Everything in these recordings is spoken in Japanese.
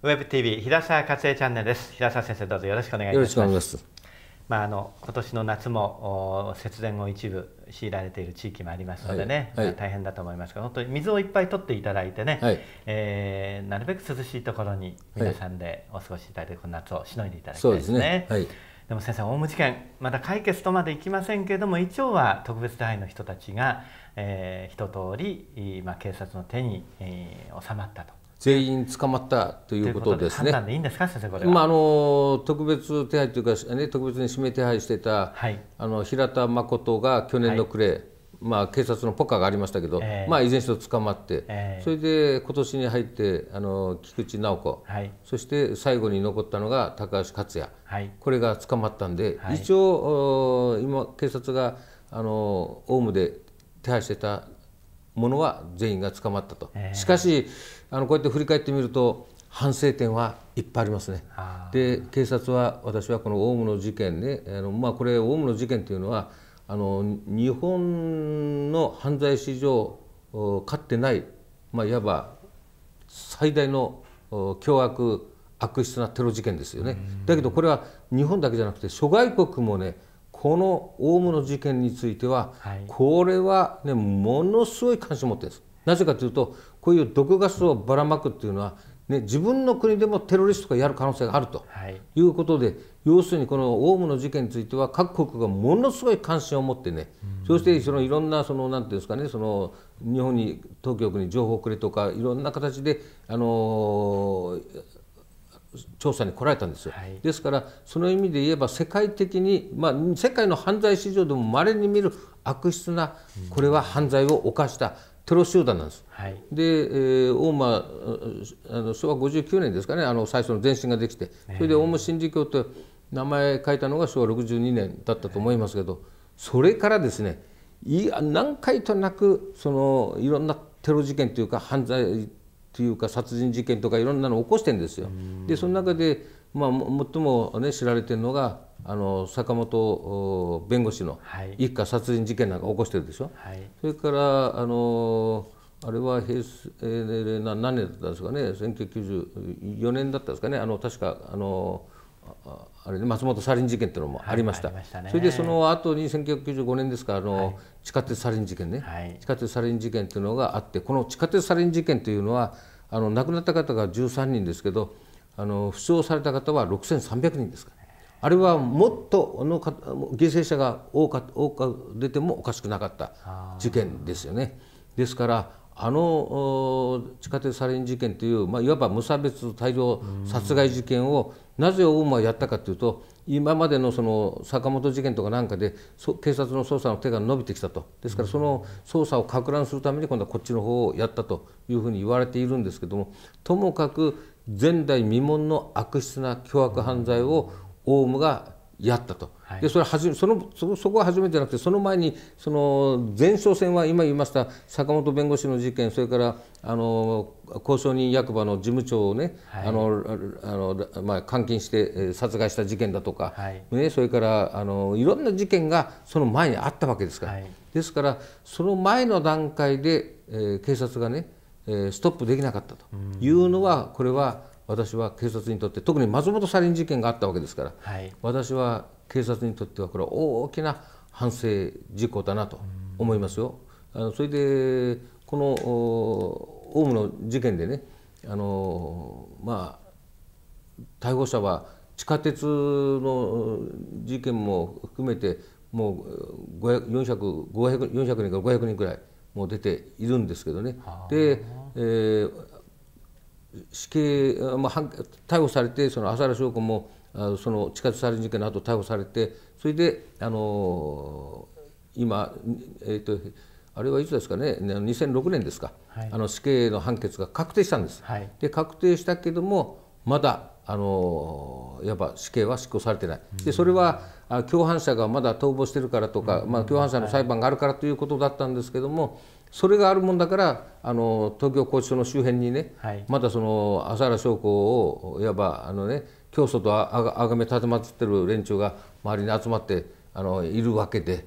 ウェブ TV 平沢克恵チャンネルです。平沢先生どうぞよろしくお願いいたします。まああの今年の夏も節電を一部強いられている地域もありますのでね、はいはい、大変だと思いますが、本当に水をいっぱい取っていただいてね、はい、えー、なるべく涼しいところに皆さんでお過ごしいただいて、この夏をしのいでいただきたいですね。ですねでも先生、オウム事件、まだ解決とまでいきませんけれども、一応は特別隊員の人たちが、えー、一通り、まあ、警察の手に、えー、収まったと全員捕まったということですね。でいいんですか先生まああの特別手配というかね特別に指名手配してた、はい、あの平田誠が去年の暮れ、はい、まあ警察のポカがありましたけど、えー、まあいずれにしろ捕まって、えー、それで今年に入ってあの菊池直子、はい、そして最後に残ったのが高橋克也、はい、これが捕まったんで、一応今警察があのオウムで手配してたのは全員が捕まったと、えー、しかしあのこうやって振り返ってみると反省点はいっぱいありますね。で警察は私はこのオウムの事件ねあの、まあ、これオウムの事件というのはあの日本の犯罪史上かってない、まあ、いわば最大の凶悪悪質なテロ事件ですよね。だけどこれは日本だけじゃなくて諸外国もねこのオウムの事件については、はい、これは、ね、ものすごい関心を持ってるんです。なぜかというとこういう毒ガスをばらまくっていうのは、ね、自分の国でもテロリストがやる可能性があるということで、はい、要するにこのオウムの事件については各国がものすごい関心を持ってね、そしてそのいろんなそのなんていうんですかねその日本に当局に情報をくれとかいろんな形であのー調査に来られたんですよ、はい、ですからその意味で言えば世界的に、まあ、世界の犯罪史上でもまれに見る悪質なこれは犯罪を犯したテロ集団なんです、はい、で、えー、大間あの昭和59年ですかねあの最初の前身ができてそれでオウム真理教と名前書いたのが昭和62年だったと思いますけど、それからですねいや何回となくそのいろんなテロ事件というか犯罪というか殺人事件とかいろんなのを起こしてんですよ。でその中で、まあ、最も、ね、知られてるのがあの坂本弁護士の一家殺人事件なんか起こしてるでしょ。はい、それからあのあれは平成、え何年だったんですかね1994年だったんですかねあの確かあの。あれで松本サリン事件というのもありましたはいしたそれでその後に1995年ですかあの、地下鉄サリン事件ね、はい、地下鉄サリン事件というのがあってこの地下鉄サリン事件というのはあの亡くなった方が13人ですけどあの負傷された方は6300人ですから、あれはもっとの犠牲者が多か多か出てもおかしくなかった事件ですよね。ですからあの地下鉄サリン事件という、まあ、いわば無差別大量殺害事件をなぜオウムはやったかというと今までのその坂本事件とかなんかで警察の捜査の手が伸びてきたとですからその捜査をか乱するために今度はこっちの方をやったというふうに言われているんですけどもともかく前代未聞の悪質な凶悪犯罪をオウムがやったと、はい、でそれはじそのそそこは初めてじゃなくてその前にその前哨戦は今言いました坂本弁護士の事件それからあの交渉人役場の事務長をね、はい、あのあのまあ、監禁して殺害した事件だとか、はい、ね、それからあのいろんな事件がその前にあったわけですから、ですからその前の段階で、えー、警察がね、えー、ストップできなかったというのはこれは私は警察にとって特に松本サリン事件があったわけですから、はい、私は警察にとってはこれは大きな反省事項だなと思いますよ。あのそれでこのオウムの事件でねあのまあ逮捕者は地下鉄の事件も含めてもう400人から500人くらいもう出ているんですけどね。で、えー死刑、まあ、逮捕されてその浅原翔子もその地下鉄サリン事件の後逮捕されてそれであの今、えーと、あれはいつですかね2006年ですか、はい、あの死刑の判決が確定したんです。はい、で確定したけどもまだあのやっぱ死刑は執行されてない、でそれは共犯者がまだ逃亡してるからとか、まあ、共犯者の裁判があるからということだったんですけども、それがあるもんだからあの東京拘置所の周辺にね、はい、またその朝原将校をいわばあのね教祖とあがめ立てまつってる連中が周りに集まってあのいるわけで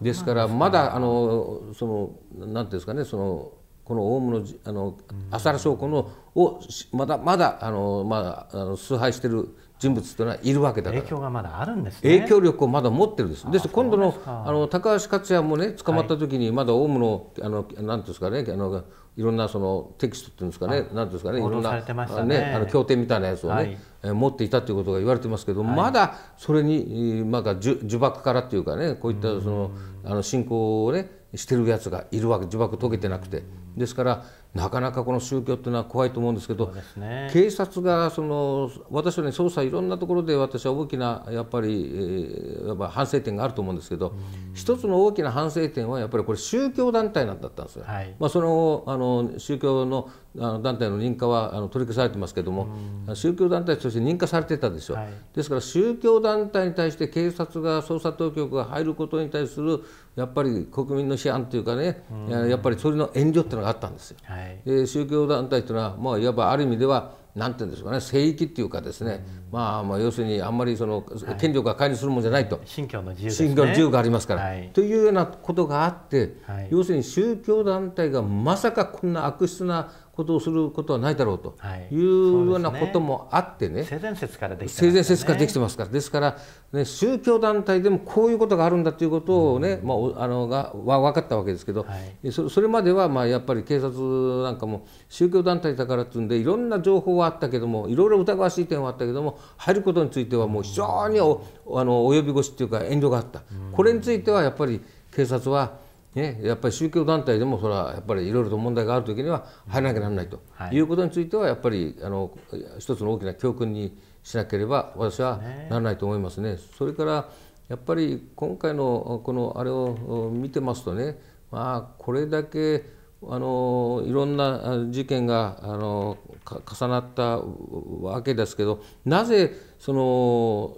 ですからまだあのそのなんていうんですかねそのこのオウムのあの朝原将校のをまだまだあのまああの崇拝している人物というのはいるわけだから影響がまだあるんです、ね、影響力をまだ持ってるんですです今度のあの高橋克也もね捕まった時にまだオウムのあのなんですかねあのいろんなそのテキストっていうんですかねなんですかねいろんなねあの協定みたいなやつをね、はい持っていたということが言われてますけど、まだそれに、まあ、呪縛からっていうかねこういったそのあの信仰をねしてるやつがいるわけ呪縛解けてなくてですからなかなかこの宗教っていうのは怖いと思うんですけど、ね、警察がその私はね捜査いろんなところで私は大きなやっぱり、えー、やっぱ反省点があると思うんですけど、一つの大きな反省点はやっぱりこれ宗教団体なんだったんですよ。はい、まあそのあの宗教のあの団体の認可はあの取り消されてますけれども、うん、宗教団体として認可されてたでしょ、はい、ですから宗教団体に対して警察が捜査当局が入ることに対するやっぱり国民の批判というかね、うん、やっぱりそれの遠慮っていうのがあったんですよ。はい、で宗教団体というのは、まあ、いわばある意味ではなんていうんですかね、聖域っていうかですね、うん、まあ、まあ要するにあんまりその権力が介入するもんじゃないと、はい、信教の自由、ね、信教の自由がありますから、はい、というようなことがあって、はい、要するに宗教団体がまさかこんな悪質なことをすることはないだろうというようなこともあってね、はいね、性善説からできて、ますからですから、ね、宗教団体でもこういうことがあるんだということをね、うん、まあ、あのがは分かったわけですけど、はい、そそれまではまあやっぱり警察なんかも宗教団体だからっていうんでいろんな情報はあったけどもいろいろ疑わしい点はあったけども入ることについてはもう非常にお、うん、あの及び腰っていうか遠慮があった、うん、これについてはやっぱり警察はね、やっぱり宗教団体でもそれはやっぱりいろいろと問題がある時には入らなきゃならないと、いうことについてはやっぱりあの一つの大きな教訓にしなければ私はならないと思いますね。それからやっぱり今回のこのあれを見てますとね、まあ、これだけあのいろんな事件があの重なったわけですけどなぜその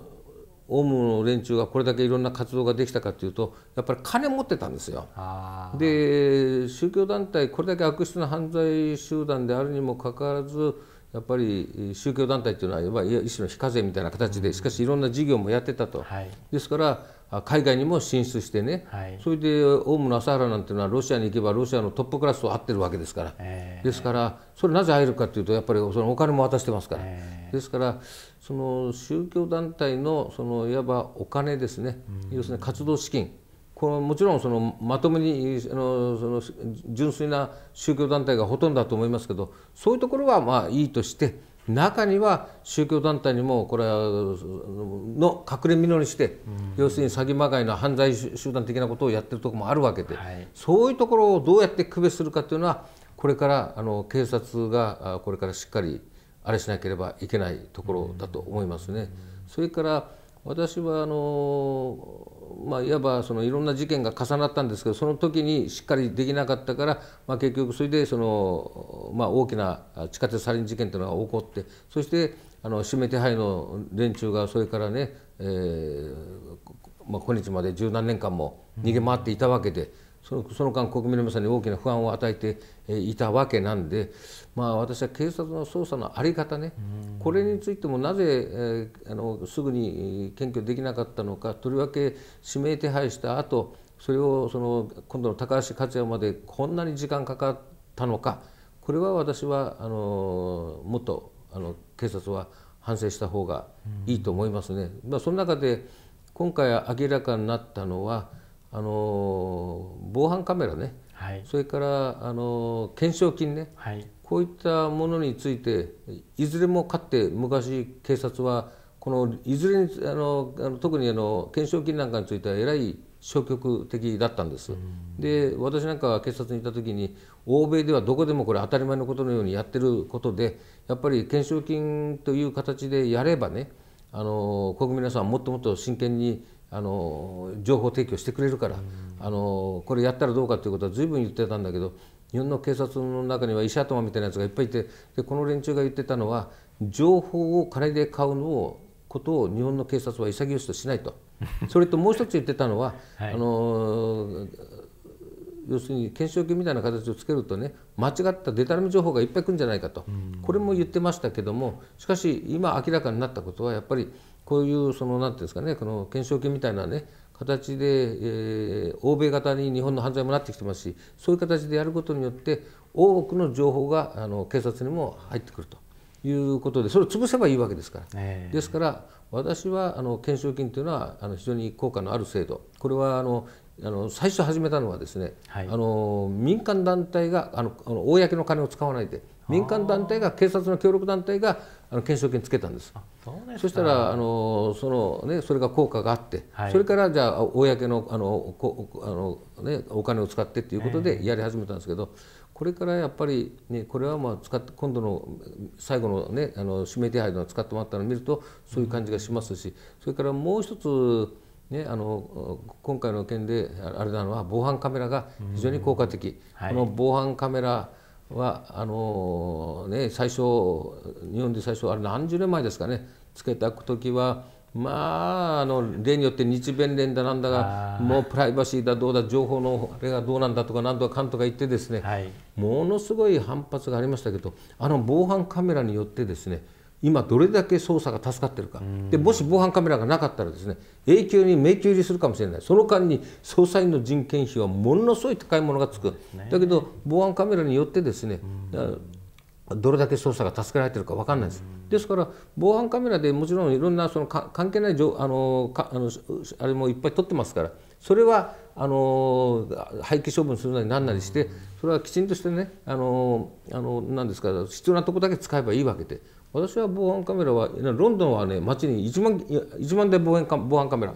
オウムの連中がこれだけいろんな活動ができたかというとやっぱり金持ってたんですよ。で宗教団体これだけ悪質な犯罪集団であるにもかかわらずやっぱり宗教団体というのは一種の非課税みたいな形で、しかしいろんな事業もやってたと、はい、ですから海外にも進出してね、はい、それでオウムの麻原なんていうのはロシアに行けばロシアのトップクラスと合ってるわけですから、えー、ですからそれなぜ会えるかというとやっぱりそのお金も渡してますから、えー、ですからその宗教団体のそのいわばお金ですね、うん、要するに活動資金このもちろんそのまともにあのその純粋な宗教団体がほとんどだと思いますけどそういうところはまあいいとして中には宗教団体にもこれの隠れみのにして、うん、要するに詐欺まがいの犯罪集団的なことをやってるところもあるわけで、はい、そういうところをどうやって区別するかというのはこれからあの警察がこれからしっかりあれしなければいけないところだと思いますね。それから私はあのまあ、いわばそのいろんな事件が重なったんですけどその時にしっかりできなかったから、まあ、結局それでその、まあ、大きな地下鉄サリン事件というのが起こってそしてあの指名手配の連中がそれからね、えまあ、今日まで十何年間も逃げ回っていたわけで。うんそのその間国民の皆さんに大きな不安を与えていたわけなんで、まあ、私は警察の捜査の在り方ね、これについてもなぜ、えー、あのすぐに検挙できなかったのかとりわけ指名手配した後それをその今度の高橋克也までこんなに時間かかったのかこれは私はあのもっとあの警察は反省した方がいいと思いますね。まあ、その中で今回明らかになったのはあの防犯カメラね、はい、それからあの懸賞金ね、はい、こういったものについていずれもかって昔警察はこのいずれにあのあの特にあの懸賞金なんかについてはえらい消極的だったんです。で私なんかは警察にいた時に欧米ではどこでもこれ当たり前のことのようにやってることでやっぱり懸賞金という形でやればねあの国民の皆さんもっともっと真剣にあの情報提供してくれるから、あのこれやったらどうかということはずいぶん言ってたんだけど日本の警察の中には医者頭みたいなやつがいっぱいいてでこの連中が言ってたのは情報を金で買うのをことを日本の警察は潔しとしないとそれともう一つ言ってたのは、はい、あの要するに懸賞金みたいな形をつけるとね間違ったデタラメ情報がいっぱい来るんじゃないかとこれも言ってましたけどもしかし今明らかになったことはやっぱりこういうそのんていうんですかねこの懸賞金みたいなね形で、えー、欧米型に日本の犯罪もなってきてますしそういう形でやることによって多くの情報があの警察にも入ってくるということでそれを潰せばいいわけですから、えー、ですから私はあの懸賞金というのはあの非常に効果のある制度これはあのあの最初始めたのはですね、はい、あの民間団体があの公の金を使わないで民間団体が警察の協力団体があの懸賞金つけたんですそしたらあのその、ね、それが効果があって、はい、それからじゃあ公のあのこあの、ね、お金を使ってっていうことでやり始めたんですけど、えー、これからやっぱり、ね、これはまあ使って今度の最後の,、ね、あの指名手配の使ってもらったのを見るとそういう感じがしますし、うん、それからもう一つね、あの今回の件であれなのは防犯カメラが非常に効果的、うんはい、この防犯カメラはあのね、最初日本で最初あれ何十年前ですかねつけた時はまああの例によって日弁連だなんだがもうプライバシーだどうだ情報のあれがどうなんだとか何とかかんとか言ってですね、はい、ものすごい反発がありましたけどあの防犯カメラによってですね今どれだけ捜査が助かってるか、でもし防犯カメラがなかったらですね永久に迷宮入りするかもしれないその間に捜査員の人件費はものすごい高いものがつく、ね、だけど防犯カメラによってですね、どれだけ捜査が助けられてるか分かんないです。ですから防犯カメラでもちろんいろんなその関係ないあのかあのあれもいっぱい撮ってますからそれはあの廃棄処分するなりなんなりしてそれはきちんとしてねあのあのなんですか必要なとこだけ使えばいいわけで私は防犯カメラはロンドンはね街に1万一万台防犯防犯カメラ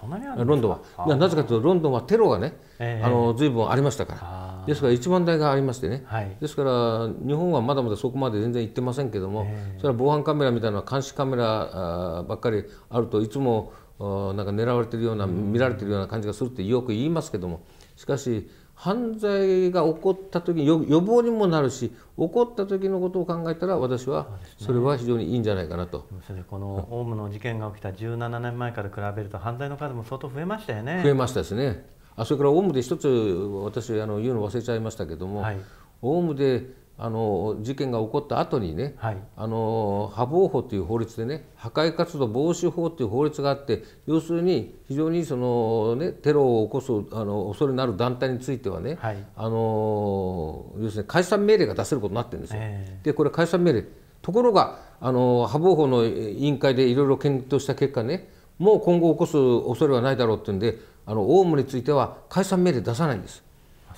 そんなにあるロンドンはいやなぜかというとロンドンはテロがね、えー、あの随分ありましたからですから1万台がありましてね、はい、ですから日本はまだまだそこまで全然行ってませんけども、えー、それは防犯カメラみたいな監視カメラばっかりあるといつもなんか狙われてるような見られてるような感じがするってよく言いますけどもしかし犯罪が起こった時予防にもなるし起こった時のことを考えたら私はそれは非常にいいんじゃないかなと、ね、このオウムの事件が起きた17年前から比べると犯罪の数も相当増えましたよね増えましたですねあそれからオウムで一つ私あの言うの忘れちゃいましたけども、はい、オウムであの事件が起こった後にね、はい、あの破防法という法律でね破壊活動防止法という法律があって要するに非常にその、ね、テロを起こすあの恐れのある団体についてはね、はい、あの要するに解散命令が出せることになってるんですよ。えー、でこれ解散命令ところがあの破防法の委員会でいろいろ検討した結果ねもう今後起こす恐れはないだろうっていうんであのオウムについては解散命令出さないんです。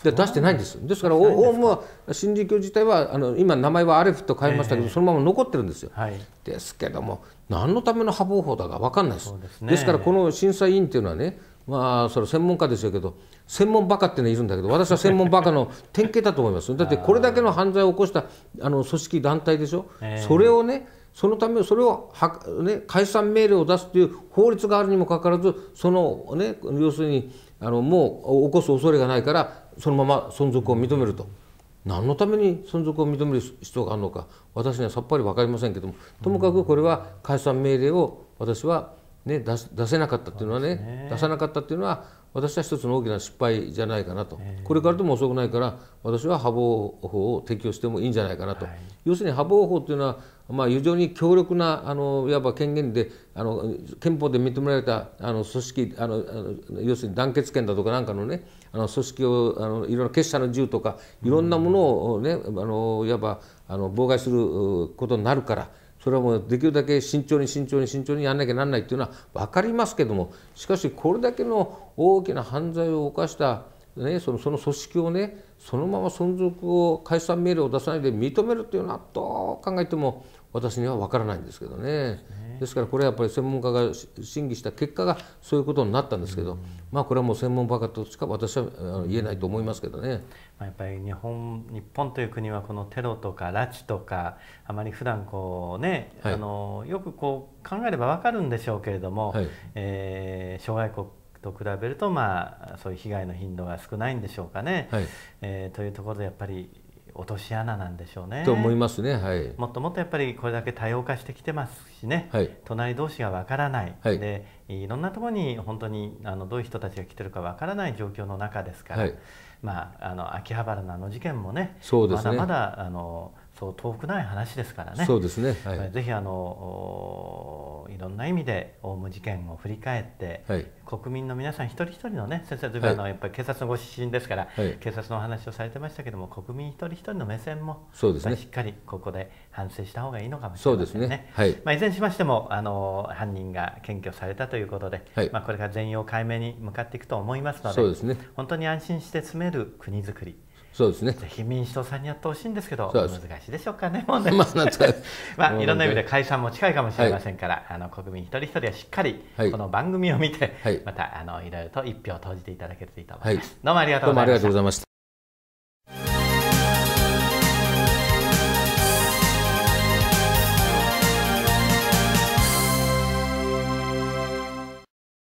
で出してないんですですからオウムは新理教自体はあの今名前はアレフと変えましたけど、えー、そのまま残ってるんですよ、はい、ですけども何のための破防法だか分かんないですですね、ですからこの審査委員というのはねまあそれ専門家ですよけど専門バカっていうのはいるんだけど私は専門バカの 典型だと思いますだってこれだけの犯罪を起こしたあの組織団体でしょ、えー、それをねそのためそれをは、ね、解散命令を出すという法律があるにもかかわらずその、ね、要するにあのもう起こす恐れがないからそのまま存続を認めると何のために存続を認める必要があるのか私にはさっぱり分かりませんけどもともかくこれは解散命令を私はね、出せなかったっていうのはね、ね、出さなかったっていうのは私は一つの大きな失敗じゃないかなと、これからでも遅くないから私は破防法を適用してもいいんじゃないかなと、はい、要するに破防法というのは、まあ、非常に強力なあのいわば権限であの憲法で認められたあの組織あの要するに団結権だとかなんかのねあの組織をあのいろんな結社の自由とかいろんなものをね、ねあのいわばあの妨害することになるから。それはもうできるだけ慎重に慎重に慎重にやんなきゃなんないっていうのは分かりますけどもしかしこれだけの大きな犯罪を犯したね、そのその組織をねそのまま存続を解散命令を出さないで認めるというのはどう考えても私には分からないんですけどねですからこれはやっぱり専門家が審議した結果がそういうことになったんですけど、まあこれはもう専門家としか私は言えないと思いますけどね。まあ、やっぱり日本日本という国はこのテロとか拉致とかあまり普段こうね、はい、あのよくこう考えれば分かるんでしょうけれども、はい、えー、諸外国と比べると、まあ、そういう被害の頻度が少ないんでしょうかね。はい、えー、というところでやっぱり落とし穴なんでしょうね。と思いますね、はい、もっともっとやっぱりこれだけ多様化してきてますしね、はい、隣同士がわからない、はい、でいろんなところに本当にあのどういう人たちが来てるかわからない状況の中ですから、はい、まあ、あの秋葉原のあの事件もね、ね、まだまだあのそう遠くない話ですからね。そうですね。はい、ぜひあのいろんな意味でオウム事件を振り返って、はい、国民の皆さん一人一人のね先生ずいぶんのやっぱり警察のご出身ですから、はい、警察のお話をされてましたけども国民一人一人の目線もそうですね。しっかりここで反省した方がいいのかもしれませんね。ねはい。まあいずれにしましてもあの犯人が検挙されたということで、はい、まあこれから全容解明に向かっていくと思いますので、そうですね。本当に安心して住める国づくり。そうですね。ぜひ民主党さんにやってほしいんですけど、難しいでしょうかね、問題まあ、いろんな意味で解散も近いかもしれませんから、あの国民一人一人はしっかり、この番組を見て、またあのいろいろと一票を投じていただけるといいと思います。どうもありがとうございました。